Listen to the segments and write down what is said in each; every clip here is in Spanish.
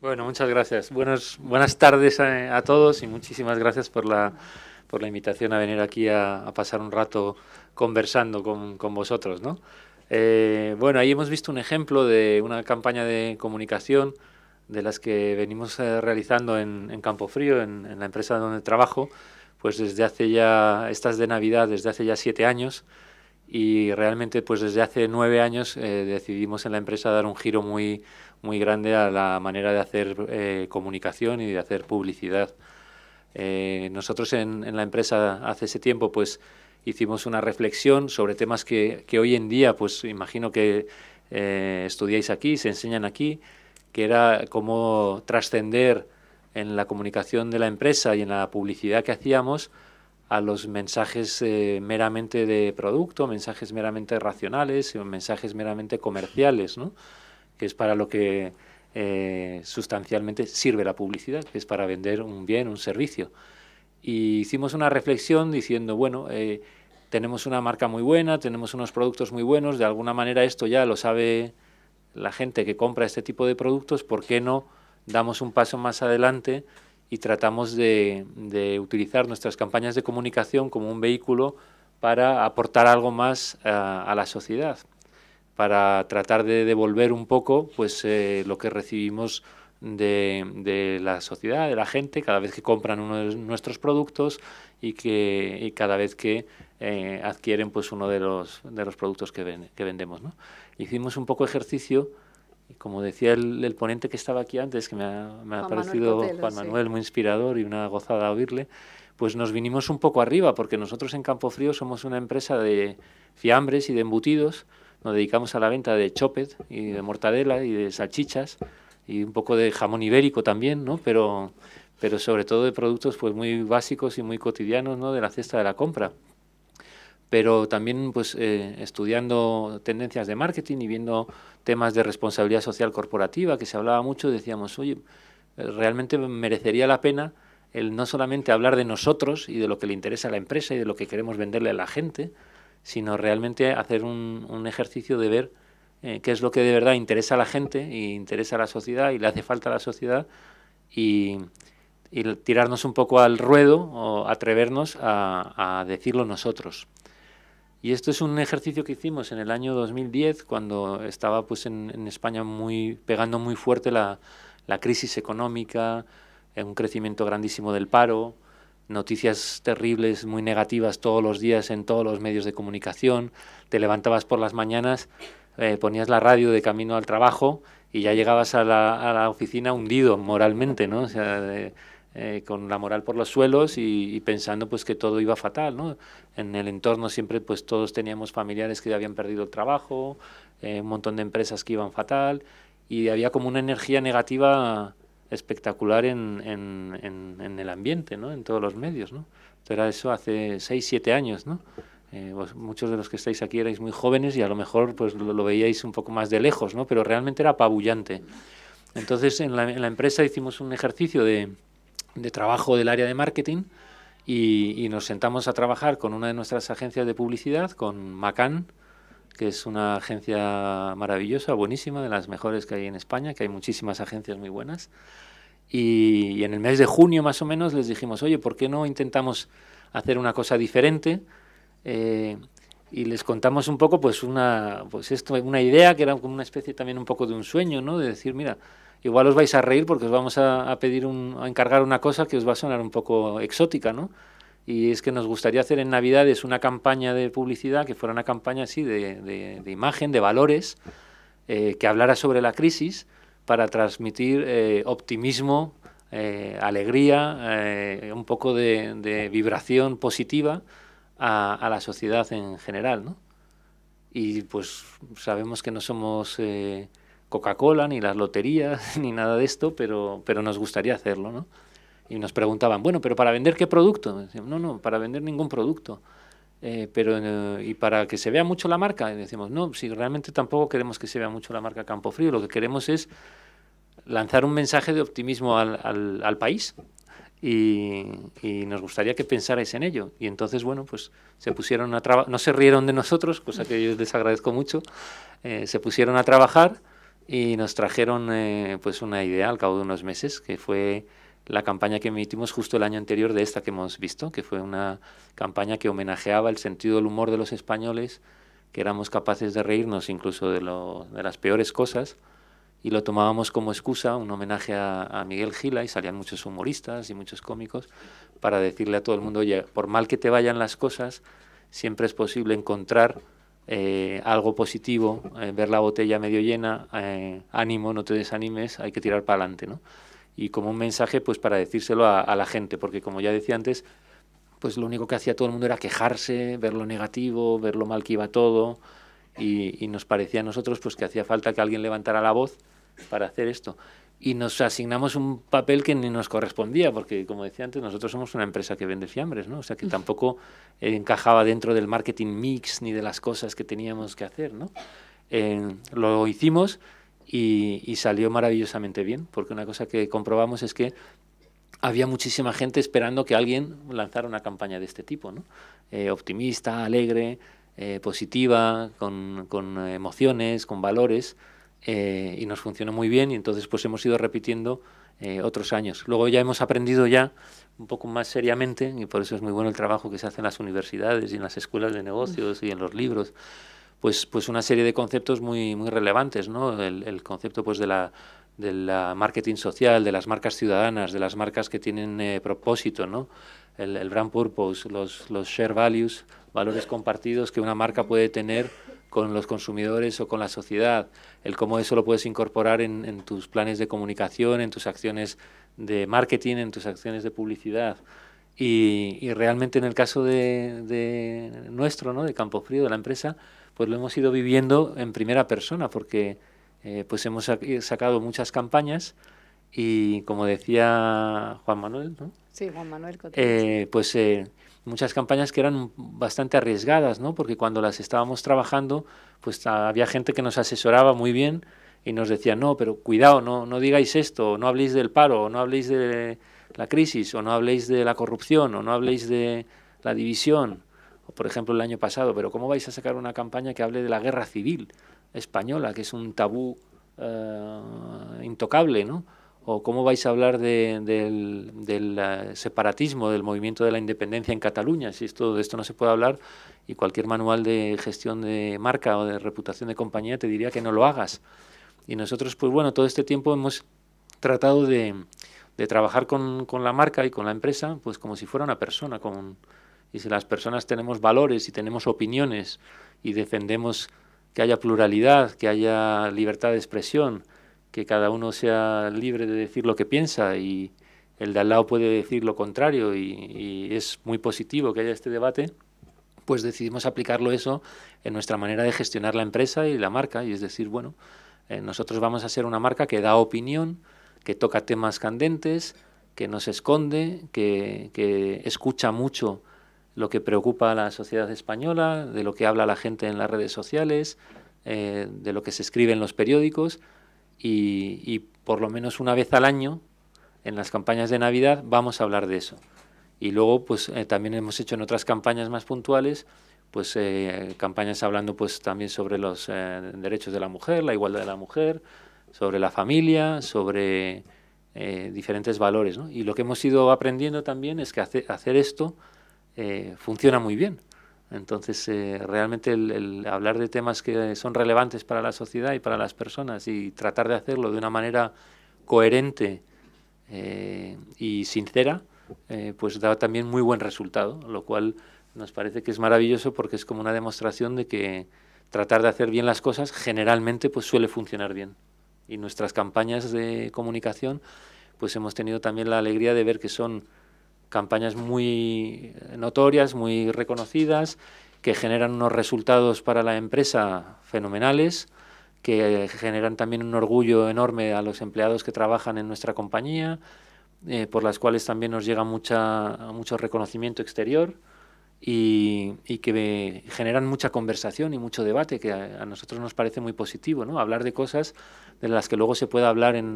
Bueno, muchas gracias. Buenos, buenas tardes eh, a, todos y muchísimas gracias por la, invitación a venir aquí a, pasar un rato conversando con, vosotros. Eh, bueno, ahí hemos visto un ejemplo de una campaña de comunicación de las que venimos eh, realizando en, en Campofrío, en, en la empresa donde trabajo, pues desde hace ya, estas de Navidad, desde hace ya siete años, y realmente pues desde hace nueve años eh, decidimos en la empresa dar un giro muy, muy grande a la manera de hacer eh, comunicación y de hacer publicidad. Eh, nosotros en, la empresa hace ese tiempo pues hicimos una reflexión sobre temas que, que hoy en día pues imagino que estudiáis aquí, se enseñan aquí, que era cómo trascender en la comunicación de la empresa y en la publicidad que hacíamos a los mensajes eh, meramente de producto, mensajes meramente racionales, eh, mensajes meramente comerciales, que es para lo que eh, sustancialmente sirve la publicidad, que es para vender un bien, un servicio. Y hicimos una reflexión diciendo, bueno, tenemos una marca muy buena, tenemos unos productos muy buenos, de alguna manera esto ya lo sabe la gente que compra este tipo de productos, ¿por qué no damos un paso más adelante? y tratamos de, utilizar nuestras campañas de comunicación como un vehículo para aportar algo más eh, a, la sociedad, para tratar de devolver un poco pues, eh, lo que recibimos de, la sociedad, de la gente, cada vez que compran uno de nuestros productos y, que, cada vez que eh, adquieren pues, uno de los, de los productos que, vendemos. Hicimos un poco ejercicio y como decía el, ponente que estaba aquí antes, que me ha, parecido Juan Manuel muy inspirador y una gozada oírle, pues nos vinimos un poco arriba, porque nosotros en Campofrío somos una empresa de fiambres y de embutidos, nos dedicamos a la venta de chopet y de mortadela y de salchichas y un poco de jamón ibérico también, ¿no? Pero, pero sobre todo de productos pues muy básicos y muy cotidianos, ¿no? De la cesta de la compra pero también pues eh, estudiando tendencias de marketing y viendo temas de responsabilidad social corporativa que se hablaba mucho decíamos oye realmente merecería la pena el no solamente hablar de nosotros y de lo que le interesa a la empresa y de lo que queremos venderle a la gente sino realmente hacer un, ejercicio de ver eh, qué es lo que de verdad interesa a la gente y interesa a la sociedad y le hace falta a la sociedad y, tirarnos un poco al ruedo o atrevernos a decirlo nosotros. Y esto es un ejercicio que hicimos en el año 2010, cuando estaba pues, en, España muy, pegando muy fuerte la, crisis económica, un crecimiento grandísimo del paro, noticias terribles, muy negativas todos los días en todos los medios de comunicación. Te levantabas por las mañanas, eh, ponías la radio de camino al trabajo y ya llegabas a la, oficina hundido moralmente, ¿no? sea, eh, con la moral por los suelos y, pensando pues que todo iba fatal, ¿no? En el entorno siempre pues todos teníamos familiares que habían perdido el trabajo, eh, un montón de empresas que iban fatal y había como una energía negativa espectacular en, en, el ambiente, ¿no? En todos los medios, ¿no? era eso hace seis, siete años, ¿no? Eh, muchos de los que estáis aquí erais muy jóvenes y a lo mejor pues lo, veíais un poco más de lejos, ¿no? Pero realmente era apabullante. Entonces en la empresa hicimos un ejercicio de de trabajo del área de marketing y, nos sentamos a trabajar con una de nuestras agencias de publicidad, con Macan, que es una agencia maravillosa, buenísima, de las mejores que hay en España, que hay muchísimas agencias muy buenas. Y, en el mes de junio más o menos les dijimos, oye, ¿por qué no intentamos hacer una cosa diferente? Eh, y les contamos un poco pues una pues esto una idea que era como una especie también un poco de un sueño no de decir mira Igual os vais a reír porque os vamos a, pedir, a encargar una cosa que os va a sonar un poco exótica, ¿no? Y es que nos gustaría hacer en Navidades una campaña de publicidad, que fuera una campaña así de, de, imagen, de valores, eh, que hablara sobre la crisis para transmitir eh, optimismo, eh, alegría, un poco de, vibración positiva a, a, la sociedad en general. ¿no? Y pues sabemos que no somos Coca-Cola, ni las loterías, ni nada de esto, pero, pero nos gustaría hacerlo, ¿no? Y nos preguntaban, bueno, pero ¿para vender qué producto? No, no, para vender ningún producto. Eh, pero, eh, y para que se vea mucho la marca, decimos, no, si realmente tampoco queremos que se vea mucho la marca campo frío lo que queremos es lanzar un mensaje de optimismo al, al, país y, y, nos gustaría que pensarais en ello. Y entonces, bueno, pues se pusieron a trabajar, no se rieron de nosotros, cosa que yo les agradezco mucho, eh, se pusieron a trabajar y nos trajeron eh, pues una idea al cabo de unos meses que fue la campaña que emitimos justo el año anterior de esta que hemos visto, que fue una campaña que homenajeaba el sentido del humor de los españoles, que éramos capaces de reírnos incluso de, las peores cosas y lo tomábamos como excusa, un homenaje a, a, Miguel Gila y salían muchos humoristas y muchos cómicos para decirle a todo el mundo, oye, por mal que te vayan las cosas, siempre es posible encontrar eh, algo positivo, eh, ver la botella medio llena, eh, ánimo, no te desanimes, hay que tirar para adelante, Y como un mensaje, pues para decírselo a, la gente, porque como ya decía antes, pues lo único que hacía todo el mundo era quejarse, ver lo negativo, ver lo mal que iba todo, y, y nos parecía a nosotros pues que hacía falta que alguien levantara la voz para hacer esto y nos asignamos un papel que ni nos correspondía, porque como decía antes, nosotros somos una empresa que vende fiambres, ¿no? O sea que tampoco encajaba dentro del marketing mix ni de las cosas que teníamos que hacer, ¿no? lo hicimos y, salió maravillosamente bien, porque una cosa que comprobamos es que había muchísima gente esperando que alguien lanzara una campaña de este tipo, ¿no? Eh, optimista, alegre, eh, positiva, con, con, emociones, con valores. Eh, y nos funcionó muy bien y entonces pues hemos ido repitiendo eh, otros años. Luego ya hemos aprendido ya un poco más seriamente y por eso es muy bueno el trabajo que se hace en las universidades y en las escuelas de negocios y en los libros. Pues, pues una serie de conceptos muy, muy relevantes, ¿no? El, concepto pues de la de la marketing social, de las marcas ciudadanas, de las marcas que tienen eh, propósito, ¿no? El, el, brand purpose, los, los share values, valores compartidos que una marca puede tener con los consumidores o con la sociedad, el cómo eso lo puedes incorporar en, tus planes de comunicación, en tus acciones de marketing, en tus acciones de publicidad. Y, realmente en el caso de, nuestro, ¿no? de Campo Frío, de la empresa, pues lo hemos ido viviendo en primera persona, porque eh, pues hemos sacado muchas campañas y como decía Juan Manuel, ¿no? Sí, Juan Manuel. Eh, pues eh, muchas campañas que eran bastante arriesgadas, ¿no? Porque cuando las estábamos trabajando, pues ah, había gente que nos asesoraba muy bien y nos decía, no, pero cuidado, no, no digáis esto, no habléis del paro, no habléis de la crisis, o no habléis de la corrupción, o no habléis de la división, o por ejemplo el año pasado, pero ¿cómo vais a sacar una campaña que hable de la guerra civil española, que es un tabú eh, intocable, ¿no? o cómo vais a hablar del, eh, separatismo, del movimiento de la independencia en Cataluña, si esto, de esto no se puede hablar y cualquier manual de gestión de marca o de reputación de compañía te diría que no lo hagas. Y nosotros, pues bueno, todo este tiempo hemos tratado de, trabajar con, la marca y con la empresa, pues como si fuera una persona. Con, y si las personas tenemos valores y tenemos opiniones y defendemos que haya pluralidad, que haya libertad de expresión, que cada uno sea libre de decir lo que piensa y el de al lado puede decir lo contrario y, es muy positivo que haya este debate, pues decidimos aplicarlo eso en nuestra manera de gestionar la empresa y la marca. Y es decir, bueno, eh, nosotros vamos a ser una marca que da opinión, que toca temas candentes, que no se esconde, que, escucha mucho lo que preocupa a la sociedad española, de lo que habla la gente en las redes sociales, eh, de lo que se escribe en los periódicos y, por lo menos una vez al año, en las campañas de Navidad, vamos a hablar de eso. Y luego, pues eh, también hemos hecho en otras campañas más puntuales, pues eh, campañas hablando pues también sobre los eh, derechos de la mujer, la igualdad de la mujer, sobre la familia, sobre diferentes valores. Y lo que hemos ido aprendiendo también es que hacer esto funciona muy bien. Entonces, eh, realmente el, hablar de temas que son relevantes para la sociedad y para las personas y tratar de hacerlo de una manera coherente eh, y sincera, eh, pues da también muy buen resultado, lo cual nos parece que es maravilloso porque es como una demostración de que tratar de hacer bien las cosas generalmente pues suele funcionar bien. Y nuestras campañas de comunicación, pues hemos tenido también la alegría de ver que son campañas muy notorias, muy reconocidas, que generan unos resultados para la empresa fenomenales, que generan también un orgullo enorme a los empleados que trabajan en nuestra compañía, eh, por las cuales también nos llega mucha, mucho reconocimiento exterior. Y, que generan mucha conversación y mucho debate, que a, nosotros nos parece muy positivo, ¿no? Hablar de cosas de las que luego se pueda hablar en,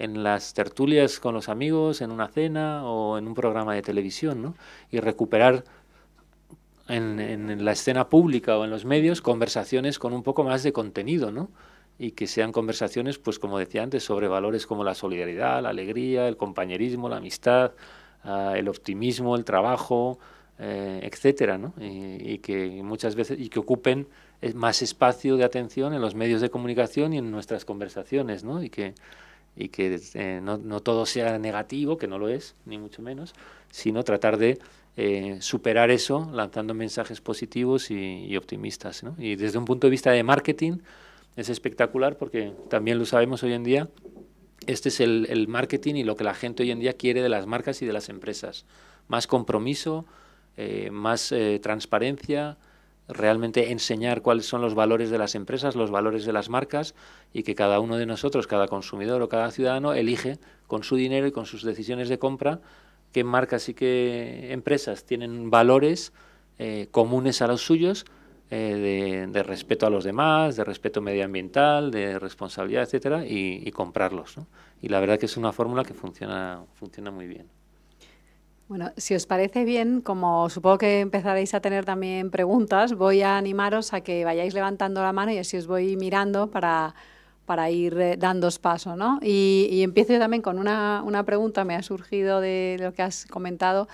en las tertulias con los amigos, en una cena o en un programa de televisión, ¿no? Y recuperar en, en, la escena pública o en los medios conversaciones con un poco más de contenido, ¿no? Y que sean conversaciones, pues como decía antes, sobre valores como la solidaridad, la alegría, el compañerismo, la amistad, ah, el optimismo, el trabajo, etc. Eh, etcétera, ¿no? Y, y, que muchas veces y que ocupen más espacio de atención en los medios de comunicación y en nuestras conversaciones, ¿no? Y que y que eh, no, no, todo sea negativo, que no lo es, ni mucho menos, sino tratar de eh, superar eso lanzando mensajes positivos y, optimistas. ¿no? Y desde un punto de vista de marketing es espectacular porque también lo sabemos hoy en día, este es el, el marketing y lo que la gente hoy en día quiere de las marcas y de las empresas. Más compromiso, eh, más transparencia, realmente enseñar cuáles son los valores de las empresas, los valores de las marcas y que cada uno de nosotros, cada consumidor o cada ciudadano elige con su dinero y con sus decisiones de compra qué marcas y qué empresas tienen valores eh, comunes a los suyos eh, de, respeto a los demás, de respeto medioambiental, de responsabilidad, etcétera, y, comprarlos. Y la verdad que es una fórmula que funciona, funciona muy bien. Bueno, si os parece bien, como supongo que empezaréis a tener también preguntas, voy a animaros a que vayáis levantando la mano y así os voy mirando para, ir eh, dando paso. ¿no? Y, empiezo también con una, una pregunta, me ha surgido de lo que has comentado,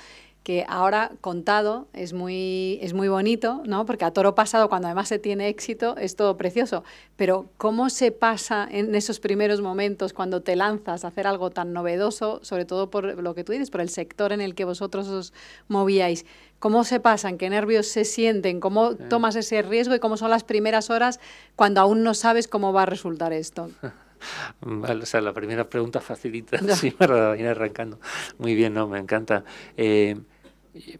que ahora contado es muy, es muy bonito, ¿no? Porque a toro pasado, cuando además se tiene éxito, es todo precioso. Pero cómo se pasa en esos primeros momentos cuando te lanzas a hacer algo tan novedoso, sobre todo por lo que tú dices, por el sector en el que vosotros os movíais. ¿Cómo se pasan? ¿Qué nervios se sienten? ¿Cómo tomas ese riesgo y cómo son las primeras horas cuando aún no sabes cómo va a resultar esto? Vale, o sea, la primera pregunta facilita, sí, para ir arrancando. Muy bien, no, me encanta. Eh,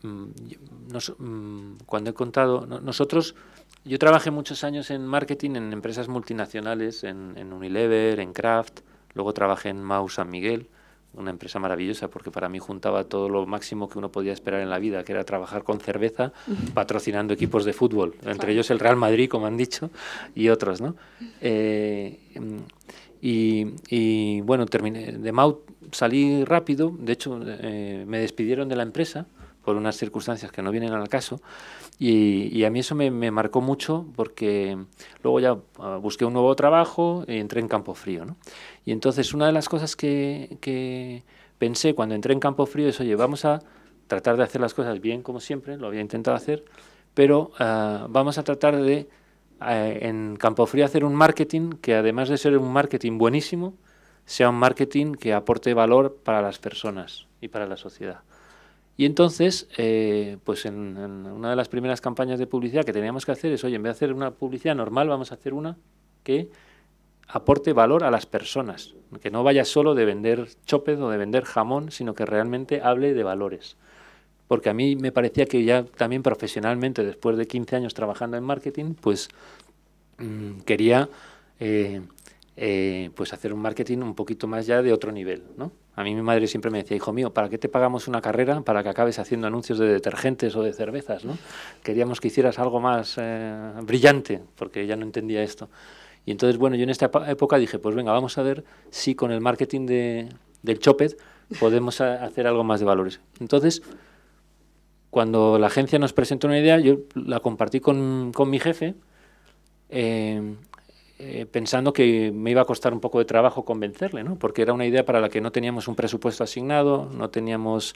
Mm, mm, mm, cuando he contado, nosotros, yo trabajé muchos años en marketing en empresas multinacionales, en, Unilever, en Kraft, luego trabajé en Mau San Miguel, una empresa maravillosa porque para mí juntaba todo lo máximo que uno podía esperar en la vida, que era trabajar con cerveza patrocinando equipos de fútbol, entre ellos el Real Madrid, como han dicho, y otros, ¿no? Eh, y, bueno, terminé, de MAU salí rápido, de hecho eh, me despidieron de la empresa por unas circunstancias que no vienen al caso. Y, a mí eso me, marcó mucho porque luego ya ah, busqué un nuevo trabajo y entré en Campo Frío. Y entonces una de las cosas que, pensé cuando entré en Campo Frío es, oye, vamos a tratar de hacer las cosas bien como siempre, lo había intentado hacer, pero ah, vamos a tratar de ah, en Campo Frío hacer un marketing que además de ser un marketing buenísimo, sea un marketing que aporte valor para las personas y para la sociedad. Y entonces, eh, pues en, una de las primeras campañas de publicidad que teníamos que hacer es, oye, en vez de hacer una publicidad normal, vamos a hacer una que aporte valor a las personas, que no vaya solo de vender chopes o de vender jamón, sino que realmente hable de valores. Porque a mí me parecía que ya también profesionalmente, después de 15 años trabajando en marketing, pues mm, quería eh, eh, pues hacer un marketing un poquito más ya de otro nivel, ¿no? A mí mi madre siempre me decía, hijo mío, ¿para qué te pagamos una carrera para que acabes haciendo anuncios de detergentes o de cervezas? ¿no? Queríamos que hicieras algo más eh, brillante, porque ella no entendía esto. Y entonces, bueno, yo en esta época dije, pues venga, vamos a ver si con el marketing de, del Chopet podemos hacer algo más de valores. Entonces, cuando la agencia nos presentó una idea, yo la compartí con, con mi jefe, eh, eh, pensando que me iba a costar un poco de trabajo convencerle, ¿no? porque era una idea para la que no teníamos un presupuesto asignado, no teníamos,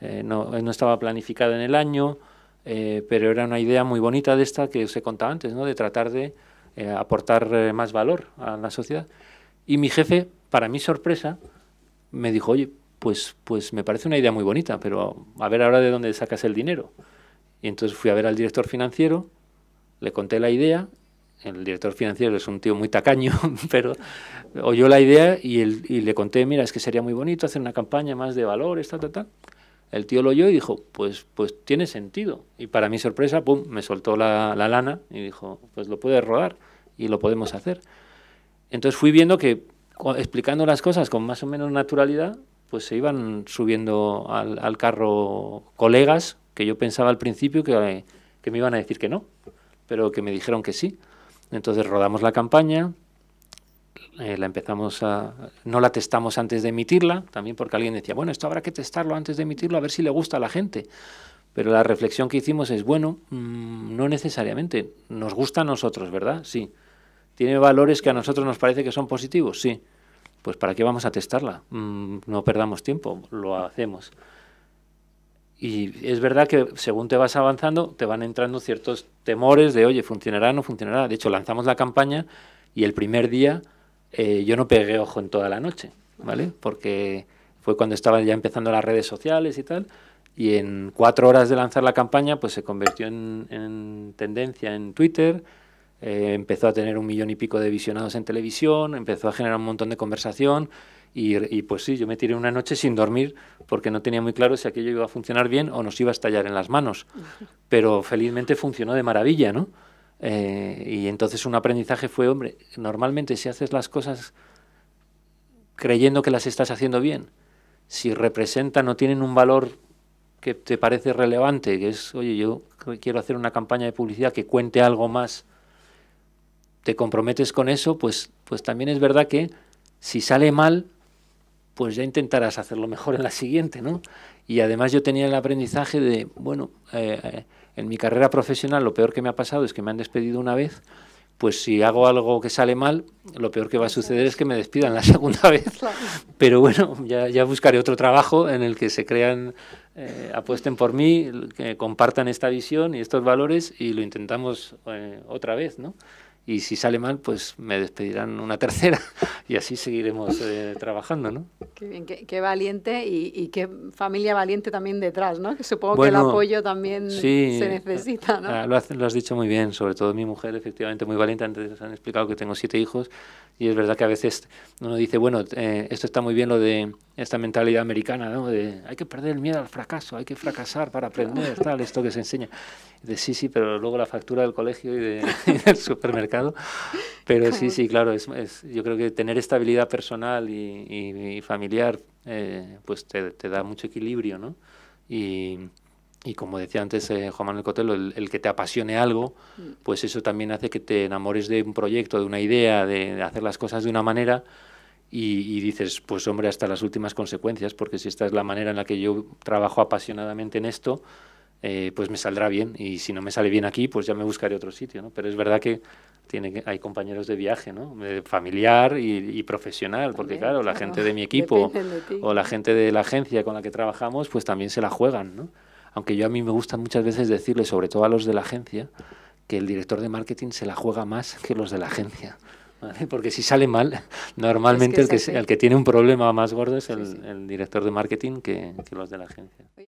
eh, eh, no, estaba planificada en el año, pero era una idea muy bonita de esta que os he contado antes, ¿no? de tratar de aportar más valor a la sociedad. Y mi jefe, para mi sorpresa, me dijo, oye, pues, pues me parece una idea muy bonita, pero a ver ahora de dónde sacas el dinero. Y entonces fui a ver al director financiero, le conté la idea el director financiero es un tío muy tacaño, pero oyó la idea y, el, y, le conté, mira, es que sería muy bonito hacer una campaña más de valor, tal, tal, tal. El tío lo oyó y dijo, pues, pues tiene sentido. Y para mi sorpresa, pum, me soltó la, la lana y dijo, pues lo puedes rodar y lo podemos hacer. Entonces fui viendo que explicando las cosas con más o menos naturalidad, pues se iban subiendo al, al carro colegas que yo pensaba al principio que, que me iban a decir que no, pero que me dijeron que sí. Entonces rodamos la campaña, eh, la empezamos a... no la testamos antes de emitirla, también porque alguien decía, bueno, esto habrá que testarlo antes de emitirlo a ver si le gusta a la gente. Pero la reflexión que hicimos es, bueno, mm, no necesariamente, nos gusta a nosotros, ¿verdad? Sí. ¿Tiene valores que a nosotros nos parece que son positivos? Sí. Pues ¿para qué vamos a testarla? Mm, no perdamos tiempo, lo hacemos. Y es verdad que según te vas avanzando, te van entrando ciertos temores de, oye, funcionará, o no funcionará. De hecho, lanzamos la campaña y el primer día eh, yo no pegué ojo en toda la noche, ¿vale? Porque fue cuando estaban ya empezando las redes sociales y tal. Y en cuatro horas de lanzar la campaña, pues se convirtió en, tendencia en Twitter, eh, empezó a tener un millón y pico de visionados en televisión, empezó a generar un montón de conversación y, pues sí, yo me tiré una noche sin dormir porque no tenía muy claro si aquello iba a funcionar bien o nos iba a estallar en las manos. Pero felizmente funcionó de maravilla, ¿no? Eh, y entonces un aprendizaje fue, hombre, normalmente si haces las cosas creyendo que las estás haciendo bien, si representan o tienen un valor que te parece relevante, que es, oye, yo quiero hacer una campaña de publicidad que cuente algo más, te comprometes con eso, pues, pues también es verdad que si sale mal, pues ya intentarás hacerlo mejor en la siguiente, ¿no? Y además yo tenía el aprendizaje de, bueno, eh, eh, en mi carrera profesional lo peor que me ha pasado es que me han despedido una vez, pues si hago algo que sale mal, lo peor que va a suceder es que me despidan la segunda vez. Pero bueno, ya, buscaré otro trabajo en el que se crean, eh, apuesten por mí, que compartan esta visión y estos valores y lo intentamos otra vez, ¿no? y si sale mal, pues me despedirán una tercera y así seguiremos eh, trabajando, ¿no? Qué bien, qué, valiente y, qué familia valiente también detrás, ¿no? Que supongo que el apoyo también se necesita, ¿no? Ah, lo has, lo has, dicho muy bien, sobre todo mi mujer, efectivamente muy valiente. Antes nos han explicado que tengo siete hijos y es verdad que a veces uno dice, bueno, eh, esto está muy bien lo de esta mentalidad americana, ¿no? De hay que perder el miedo al fracaso, hay que fracasar para aprender, tal, esto que se enseña. De sí, sí, pero luego la factura del colegio y, de, y del supermercado pero sí, sí, claro, es, yo creo que tener estabilidad personal y, familiar eh, pues te, da mucho equilibrio, Y, como decía antes eh, Juan Manuel Cotelo, el, que te apasione algo, mm. pues eso también hace que te enamores de un proyecto, de una idea, de, hacer las cosas de una manera. y, dices, pues hombre, hasta las últimas consecuencias, porque si esta es la manera en la que yo trabajo apasionadamente en esto, eh, pues me saldrá bien. Y si no me sale bien aquí, pues ya me buscaré otro sitio, ¿no? Pero es verdad que tiene, hay compañeros de viaje, ¿no? Familiar y, profesional, porque claro, la gente de mi equipo o la gente de la agencia con la que trabajamos, pues también se la juegan, ¿no? Aunque yo a mí me gusta muchas veces decirle, sobre todo a los de la agencia, que el director de marketing se la juega más que los de la agencia. Porque si sale mal, normalmente que el, que, que, tiene un problema más gordo es el, director de marketing que, que los de la agencia.